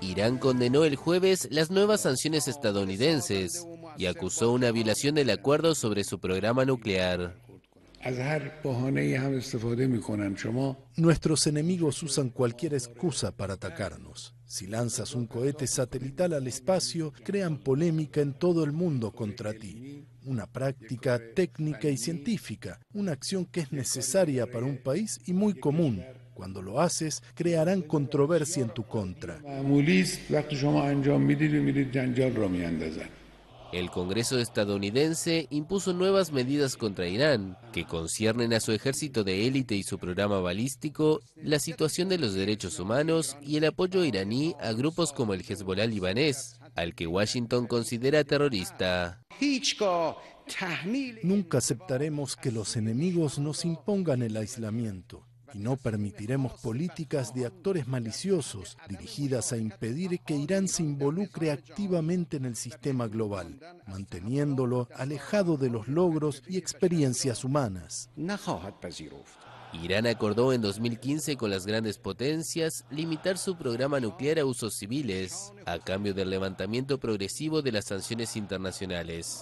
Irán condenó el jueves las nuevas sanciones estadounidenses y acusó una violación del acuerdo sobre su programa nuclear. Nuestros enemigos usan cualquier excusa para atacarnos. Si lanzas un cohete satelital al espacio, crean polémica en todo el mundo contra ti. Una práctica técnica y científica, una acción que es necesaria para un país y muy común, cuando lo haces, crearán controversia en tu contra. El Congreso estadounidense impuso nuevas medidas contra Irán, que conciernen a su ejército de élite y su programa balístico, la situación de los derechos humanos y el apoyo iraní a grupos como el Hezbollah libanés, al que Washington considera terrorista. Nunca aceptaremos que los enemigos nos impongan el aislamiento y no permitiremos políticas de actores maliciosos dirigidas a impedir que Irán se involucre activamente en el sistema global, manteniéndolo alejado de los logros y experiencias humanas. Irán acordó en 2015 con las grandes potencias limitar su programa nuclear a usos civiles, a cambio del levantamiento progresivo de las sanciones internacionales.